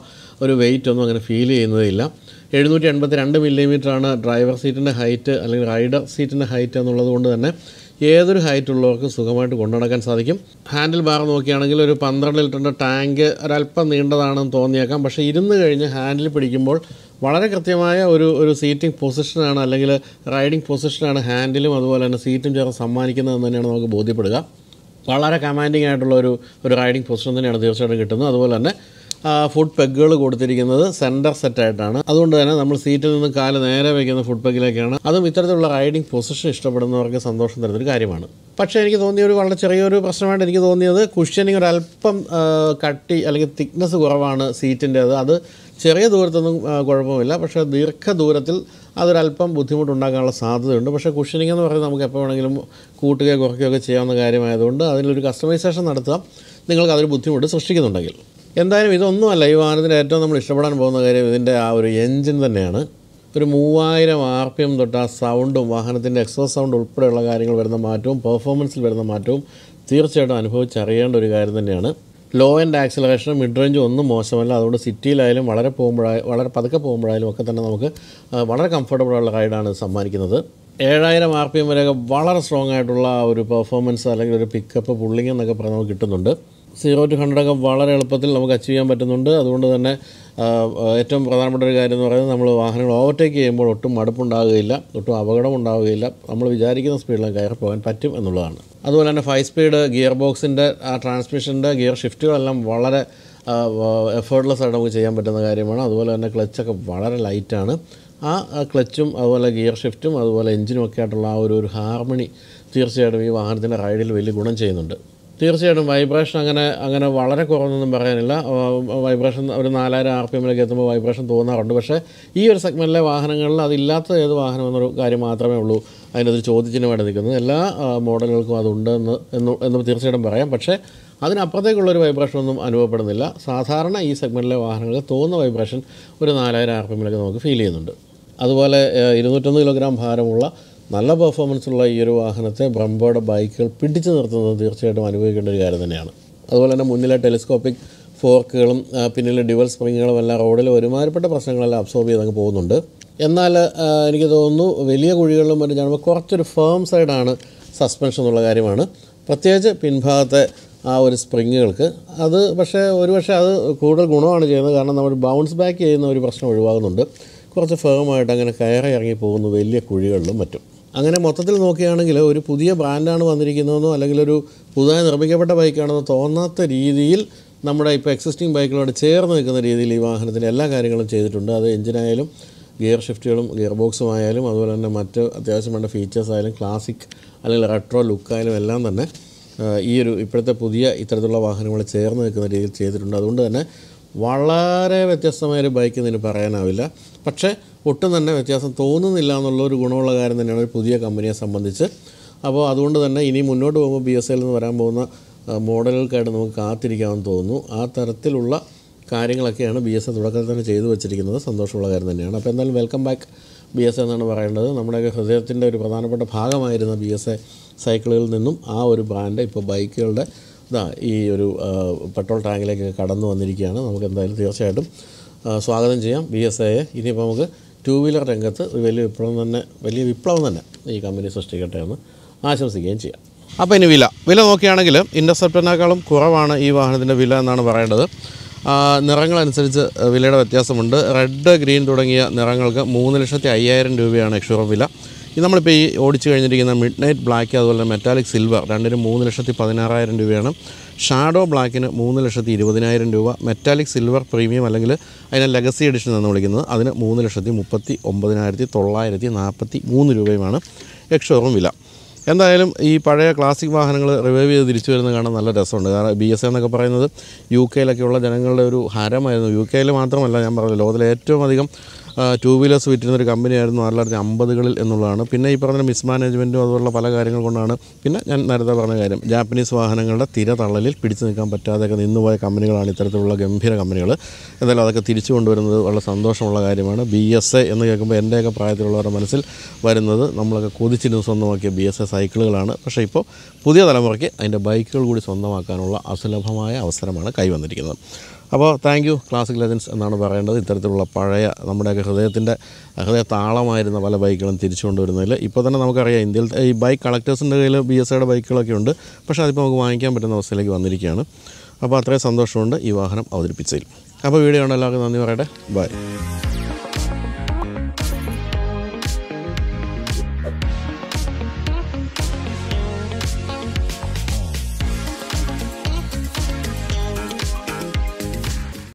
ഒരു വെയിറ്റ് ഒന്നും അങ്ങനെ ഫീൽ ചെയ്യുന്നതില്ല എഴുന്നൂറ്റി എൺപത്തി രണ്ട് മില്ലിമീറ്ററാണ് ഡ്രൈവർ സീറ്റിൻ്റെ ഹൈറ്റ് അല്ലെങ്കിൽ റൈഡർ സീറ്റിൻ്റെ ഹൈറ്റ് എന്നുള്ളത് കൊണ്ട് തന്നെ ഏതൊരു ഹൈറ്റ് ഉള്ളവർക്കും സുഖമായിട്ട് കൊണ്ടുനടക്കാൻ സാധിക്കും ഹാൻഡിൽ ബാർ നോക്കുകയാണെങ്കിൽ ഒരു പന്ത്രണ്ട് ലിറ്ററിൻ്റെ ടാങ്ക് ഒരല്പം നീണ്ടതാണെന്ന് തോന്നിയേക്കാം പക്ഷേ ഇരുന്ന് കഴിഞ്ഞ് ഹാൻഡിൽ പിടിക്കുമ്പോൾ വളരെ കൃത്യമായ ഒരു ഒരു സീറ്റിംഗ് പൊസിഷനാണ് അല്ലെങ്കിൽ റൈഡിംഗ് പൊസിഷനാണ് ഹാൻഡിലും അതുപോലെ തന്നെ സീറ്റും ചേർന്ന് സമ്മാനിക്കുന്നതെന്ന് തന്നെയാണ് നമുക്ക് ബോധ്യപ്പെടുക വളരെ കമാൻഡിങ് ആയിട്ടുള്ള ഒരു ഒരു റൈഡിംഗ് പൊസിഷൻ തന്നെയാണ് തീർച്ചയായിട്ടും കിട്ടുന്നത് അതുപോലെ തന്നെ ഫുഡ് പെഗുകൾ കൊടുത്തിരിക്കുന്നത് സെൻറ്റർ സെറ്റായിട്ടാണ് അതുകൊണ്ട് തന്നെ നമ്മൾ സീറ്റിൽ നിന്ന് കാല് നേരെ വയ്ക്കുന്ന ഫുഡ് പെഗിലേക്കാണ് അതും ഇത്തരത്തിലുള്ള റൈഡിംഗ് പൊസിഷൻ ഇഷ്ടപ്പെടുന്നവർക്ക് സന്തോഷം തരുന്നൊരു കാര്യമാണ് പക്ഷേ എനിക്ക് തോന്നിയ ഒരു വളരെ ചെറിയൊരു പ്രശ്നമായിട്ട് എനിക്ക് തോന്നിയത് കുഷ്യനിങ് ഒരല്പം കട്ടി അല്ലെങ്കിൽ തിക്നെസ് കുറവാണ് സീറ്റിൻ്റെ അത് അത് ചെറിയ ദൂരത്തൊന്നും കുഴപ്പമില്ല പക്ഷേ ദീർഘദൂരത്തിൽ അതൊരല്പം ബുദ്ധിമുട്ടുണ്ടാക്കാനുള്ള സാധ്യതയുണ്ട് പക്ഷേ കുഷനിങ് എന്ന് പറയുന്നത് നമുക്ക് എപ്പോൾ വേണമെങ്കിലും കൂട്ടുകയോ കുറയ്ക്കുകയോ ഒക്കെ ചെയ്യാവുന്ന കാര്യമായതുകൊണ്ട് അതിനൊരു കസ്റ്റമൈസേഷൻ നടത്തുക നിങ്ങൾക്ക് അതൊരു ബുദ്ധിമുട്ട് സൃഷ്ടിക്കുന്നുണ്ടെങ്കിൽ എന്തായാലും ഇതൊന്നുമല്ല ഈ വാഹനത്തിൻ്റെ ഏറ്റവും നമ്മൾ ഇഷ്ടപ്പെടാൻ പോകുന്ന കാര്യം ഇതിൻ്റെ ആ ഒരു എൻജിൻ തന്നെയാണ് ഒരു മൂവായിരം ആർ പി എം തൊട്ട് ആ സൗണ്ടും വാഹനത്തിൻ്റെ എക്സോസ് സൗണ്ട് ഉൾപ്പെടെയുള്ള കാര്യങ്ങൾ വരുന്ന മാറ്റവും പെർഫോമൻസിൽ വരുന്ന മാറ്റവും തീർച്ചയായിട്ടും അനുഭവിച്ചറിയേണ്ട ഒരു കാര്യം തന്നെയാണ് ലോ ആൻഡ് ആക്സിലറേഷനും മിഡ് റേഞ്ചും ഒന്നും മോശമല്ല അതുകൊണ്ട് സിറ്റിയിലായാലും വളരെ പോകുമ്പോഴായ വളരെ പതുക്കെ പോകുമ്പോഴായാലും ഒക്കെ തന്നെ നമുക്ക് വളരെ കംഫർട്ടബിളുള്ള റൈഡാണ് സമ്മാനിക്കുന്നത് ഏഴായിരം ആർ പി എം വരെയൊക്കെ വളരെ സ്ട്രോങ് ആയിട്ടുള്ള ഒരു പെർഫോമൻസ് അല്ലെങ്കിൽ ഒരു പിക്കപ്പ് പുള്ളിങ് എന്നൊക്കെ പറഞ്ഞാൽ നമുക്ക് കിട്ടുന്നുണ്ട് സീറോ ടു ഹൺഡ്രഡൊക്കെ വളരെ എളുപ്പത്തിൽ നമുക്ക് അച്ചീവ് ചെയ്യാൻ പറ്റുന്നുണ്ട് അതുകൊണ്ട് തന്നെ ഏറ്റവും പ്രധാനപ്പെട്ട ഒരു കാര്യം എന്ന് പറയുന്നത് നമ്മൾ വാഹനങ്ങൾ ഓവർടേക്ക് ചെയ്യുമ്പോൾ ഒട്ടും മടുപ്പുണ്ടാകുകയില്ല ഒട്ടും അപകടം ഉണ്ടാവുകയില്ല നമ്മൾ വിചാരിക്കുന്ന സ്പീഡിലും കയറി പോകാൻ പറ്റും എന്നുള്ളതാണ് അതുപോലെ തന്നെ ഫൈവ് സ്പീഡ് ഗിയർ ബോക്സിൻ്റെ ആ ട്രാൻസ്മിഷൻ്റെ ഗിയർ ഷിഫ്റ്റുകളെല്ലാം വളരെ എഫേർട്ട്ലെസ് ആയിട്ട് നമുക്ക് ചെയ്യാൻ പറ്റുന്ന കാര്യമാണ് അതുപോലെ തന്നെ ക്ലച്ചൊക്കെ വളരെ ലൈറ്റാണ് ആ ക്ലച്ചും അതുപോലെ ഗിയർ ഷിഫ്റ്റും അതുപോലെ എഞ്ചിനും ഒക്കെ ആയിട്ടുള്ള ആ ഒരു ഒരു ഹാർമണി തീർച്ചയായിട്ടും ഈ വാഹനത്തിൻ്റെ റൈഡിൽ വലിയ ഗുണം ചെയ്യുന്നുണ്ട് തീർച്ചയായിട്ടും വൈബ്രേഷൻ അങ്ങനെ അങ്ങനെ വളരെ കുറവെന്നൊന്നും പറയാനില്ല വൈബ്രേഷൻ ഒരു നാലായിരം ആർ പി എമ്മിലേക്ക് എത്തുമ്പോൾ വൈബ്രേഷൻ തോന്നാറുണ്ട് പക്ഷേ ഈ ഒരു സെഗ്മെൻറ്റിലെ വാഹനങ്ങളിൽ അതില്ലാത്ത ഏത് വാഹനം എന്നൊരു കാര്യം മാത്രമേ ഉള്ളൂ അതിനൊരു ചോദ്യചിഹ്നമായിട്ട് നിൽക്കുന്നത് എല്ലാ മോഡലുകൾക്കും അതുണ്ട് എന്ന് എന്ന് എന്ന് തീർച്ചയായിട്ടും പറയാം പക്ഷേ അതിനപ്പുറത്തേക്കുള്ളൊരു ഒന്നും അനുഭവപ്പെടുന്നില്ല സാധാരണ ഈ സെഗ്മെൻറ്റിലെ വാഹനങ്ങൾക്ക് തോന്നുന്ന വൈബ്രേഷൻ ഒരു നാലായിരം ആർ പി എമ്മിലേക്ക് നമുക്ക് ഫീൽ ചെയ്യുന്നുണ്ട് അതുപോലെ ഇരുന്നൂറ്റൊന്ന് കിലോഗ്രാം ഭാരമുള്ള നല്ല പെർഫോമൻസുള്ള ഈ ഒരു വാഹനത്തെ ബ്രംബോയുടെ ബൈക്കുകൾ പിടിച്ചു നിർത്തുന്നത് തീർച്ചയായിട്ടും അനുഭവിക്കേണ്ട ഒരു കാര്യം തന്നെയാണ് അതുപോലെ തന്നെ മുന്നിലെ ടെലിസ്കോപ്പിക് ഫോർക്കുകളും പിന്നിലെ ഡ്യുവൽ സ്പ്രിങ്ങുകളും എല്ലാം റോഡിൽ ഒരുമാനപ്പെട്ട പ്രശ്നങ്ങളെല്ലാം അബ്സോർബ് അങ്ങ് പോകുന്നുണ്ട് എന്നാൽ എനിക്ക് തോന്നുന്നു വലിയ കുഴികളിലും മറ്റും കാണുമ്പോൾ കുറച്ചൊരു ഫേം സൈഡാണ് സസ്പെൻഷൻ എന്നുള്ള കാര്യമാണ് പ്രത്യേകിച്ച് പിൻഭാഗത്തെ ആ ഒരു സ്പ്രിങ്ങുകൾക്ക് അത് പക്ഷേ ഒരുപക്ഷെ അത് കൂടുതൽ ഗുണമാണ് ചെയ്യുന്നത് കാരണം നമ്മൾ ബൗൺസ് ബാക്ക് ചെയ്യുന്ന ഒരു പ്രശ്നം ഒഴിവാകുന്നുണ്ട് കുറച്ച് ഫേമായിട്ട് അങ്ങനെ കയറി ഇറങ്ങി പോകുന്നു വലിയ കുഴികളിലും മറ്റും അങ്ങനെ മൊത്തത്തിൽ നോക്കുകയാണെങ്കിൽ ഒരു പുതിയ ബ്രാൻഡാണ് വന്നിരിക്കുന്നതെന്നോ അല്ലെങ്കിൽ ഒരു പുതുതായി നിർമ്മിക്കപ്പെട്ട ബൈക്കാണെന്നോ തോന്നാത്ത രീതിയിൽ നമ്മുടെ ഇപ്പോൾ എക്സിസ്റ്റിംഗ് ബൈക്കുകളോട് ചേർന്ന് നിൽക്കുന്ന രീതിയിൽ ഈ വാഹനത്തിൻ്റെ എല്ലാ കാര്യങ്ങളും ചെയ്തിട്ടുണ്ട് അത് എഞ്ചിനായാലും ഗിയർ ഷിഫ്റ്റുകളും ഗിയർ ബോക്സും ആയാലും അതുപോലെ തന്നെ മറ്റ് അത്യാവശ്യം വേണ്ട ഫീച്ചേഴ്സ് ആയാലും ക്ലാസിക് അല്ലെങ്കിൽ റെട്രോ ലുക്കായാലും എല്ലാം തന്നെ ഈ ഒരു ഇപ്പോഴത്തെ പുതിയ ഇത്തരത്തിലുള്ള വാഹനങ്ങൾ ചേർന്ന് നിൽക്കുന്ന രീതിയിൽ ചെയ്തിട്ടുണ്ട് അതുകൊണ്ട് തന്നെ വളരെ വ്യത്യസ്തമായൊരു ബൈക്ക് ഇതിന് പറയാനാവില്ല പക്ഷേ ഒട്ടും തന്നെ വ്യത്യാസം തോന്നുന്നില്ല എന്നുള്ളൊരു ഒരു ഗുണമുള്ള കാര്യം തന്നെയാണ് ഒരു പുതിയ കമ്പനിയെ സംബന്ധിച്ച് അപ്പോൾ അതുകൊണ്ട് തന്നെ ഇനി മുന്നോട്ട് പോകുമ്പോൾ ബി എസ് എൽ എന്ന് വരാൻ പോകുന്ന മോഡലുകൾക്കായിട്ട് നമുക്ക് കാത്തിരിക്കാമെന്ന് തോന്നുന്നു ആ തരത്തിലുള്ള കാര്യങ്ങളൊക്കെയാണ് ബി എസ് എ തുടക്കത്തിൽ തന്നെ ചെയ്തു വെച്ചിരിക്കുന്നത് സന്തോഷമുള്ള കാര്യം തന്നെയാണ് അപ്പോൾ എന്തായാലും welcome back B S A എന്നാണ് പറയേണ്ടത് നമ്മുടെ ഹൃദയത്തിൻ്റെ ഒരു പ്രധാനപ്പെട്ട ഭാഗമായിരുന്ന ബി എസ് എ സൈക്കിളുകളിൽ നിന്നും ആ ഒരു ബ്രാൻഡ് ഇപ്പോൾ ബൈക്കുകളുടെ ഇതാ ഈ ഒരു പെട്രോൾ ടാങ്കിലേക്ക് കടന്നു വന്നിരിക്കുകയാണ് നമുക്ക് എന്തായാലും തീർച്ചയായിട്ടും സ്വാഗതം ചെയ്യാം ബി എസ് എയെ ഇനിയിപ്പോൾ നമുക്ക് ടൂ വീലർ രംഗത്ത് ഒരു വലിയ വിപ്ലവം തന്നെ വലിയ വിപ്ലവം തന്നെ ഈ കമ്പനി സൃഷ്ടിക്കട്ടെ എന്ന് ആശംസിക്കുകയും ചെയ്യാം അപ്പോൾ ഇനി വില വില നോക്കുകയാണെങ്കിൽ ഇൻ്റർസെപ്റ്ററിനേക്കാളും കുറവാണ് ഈ വാഹനത്തിൻ്റെ വില എന്നാണ് പറയേണ്ടത് നിറങ്ങളനുസരിച്ച് വിലയുടെ വ്യത്യാസമുണ്ട് റെഡ് ഗ്രീൻ തുടങ്ങിയ നിറങ്ങൾക്ക് മൂന്ന് ലക്ഷത്തി അയ്യായിരം രൂപയാണ് എക്സ്ഷോറൂം വില ഇത് നമ്മളിപ്പോൾ ഈ ഓടിച്ചു കഴിഞ്ഞിരിക്കുന്ന മിഡ് നൈറ്റ് ബ്ലാക്ക് അതുപോലെ മെറ്റാലിക് സിൽവർ രണ്ടിനും മൂന്ന് ലക്ഷത്തി പതിനാറായിരം രൂപയാണ് ഷാഡോ ബ്ലാക്കിന് മൂന്ന് ലക്ഷത്തി ഇരുപതിനായിരം രൂപ മെറ്റാലിക് സിൽവർ പ്രീമിയം അല്ലെങ്കിൽ അതിനെ ലെഗസി എഡിഷൻ എന്ന് വിളിക്കുന്നത് അതിന് മൂന്ന് ലക്ഷത്തി മുപ്പത്തി ഒമ്പതിനായിരത്തി തൊള്ളായിരത്തി നാൽപ്പത്തി മൂന്ന് രൂപയുമാണ് എക്സ്ഷോറും വില എന്തായാലും ഈ പഴയ ക്ലാസിക് വാഹനങ്ങൾ റിവൈവ് ചെയ്ത് തിരിച്ചു വരുന്നത് കാണാൻ നല്ല രസമുണ്ട് കാരണം ബി എസ് എന്നൊക്കെ പറയുന്നത് യു കെയിലൊക്കെയുള്ള ജനങ്ങളുടെ ഒരു ഹരമായിരുന്നു യു കെയിൽ മാത്രമല്ല ഞാൻ പറഞ്ഞത് ലോകത്തിലെ ഏറ്റവും അധികം ടു വീലേഴ്സ് വിറ്റിരുന്നൊരു ഒരു കമ്പനിയായിരുന്നു ആയിരത്തി തൊള്ളായിരത്തി അമ്പതുകളിൽ എന്നുള്ളതാണ് പിന്നെ ഈ പറഞ്ഞ മിസ്മാനേജ്മെൻറ്റും അതുപോലുള്ള പല കാര്യങ്ങൾ കൊണ്ടാണ് പിന്നെ ഞാൻ നേരത്തെ പറഞ്ഞ കാര്യം ജാപ്പനീസ് വാഹനങ്ങളുടെ തിര തള്ളലിൽ പിടിച്ചു നിൽക്കാൻ പറ്റാതെയൊക്കെ നിന്നുപോയ കമ്പനികളാണ് ഇത്തരത്തിലുള്ള ഗംഭീര കമ്പനികൾ എന്തായാലും അതൊക്കെ തിരിച്ചു കൊണ്ടുവരുന്നത് വളരെ സന്തോഷമുള്ള കാര്യമാണ് ബി എസ് എ എന്ന് കേൾക്കുമ്പോൾ എൻ്റെയൊക്കെ പ്രായത്തിലുള്ളവരുടെ മനസ്സിൽ വരുന്നത് നമ്മളൊക്കെ കൊതിച്ചിരുന്ന് സ്വന്തമാക്കിയ ബി എസ് എ സൈക്കിളുകളാണ് പക്ഷേ ഇപ്പോൾ പുതിയ തലമുറയ്ക്ക് അതിൻ്റെ ബൈക്കുകൾ കൂടി സ്വന്തമാക്കാനുള്ള അസുലഭമായ അവസരമാണ് കൈവന്നിരിക്കുന്നത് അപ്പോൾ താങ്ക് യു ക്ലാസിക് ലെജൻസ് എന്നാണ് പറയേണ്ടത് ഇത്തരത്തിലുള്ള പഴയ നമ്മുടെയൊക്കെ ഹൃദയത്തിൻ്റെ ഹൃദയ താളമായിരുന്ന പല ബൈക്കുകളും തിരിച്ചു കൊണ്ടുവരുന്നതിൽ ഇപ്പോൾ തന്നെ നമുക്കറിയാം ഇന്ത്യയിൽ ഈ ബൈക്ക് കളക്ടേഴ്സിൻ്റെ കയ്യിൽ ബി എസ് ഐയുടെ ബൈക്കുകളൊക്കെ ഉണ്ട് പക്ഷേ അതിപ്പോൾ നമുക്ക് വാങ്ങിക്കാൻ പറ്റുന്ന അവസ്ഥയിലേക്ക് വന്നിരിക്കുകയാണ് അപ്പോൾ അത്രയും സന്തോഷമുണ്ട് ഈ വാഹനം അവതരിപ്പിച്ചതിൽ അപ്പോൾ വീഡിയോ ഉണ്ടല്ലോ എല്ലാവർക്കും നന്ദി പറയട്ടെ ബൈ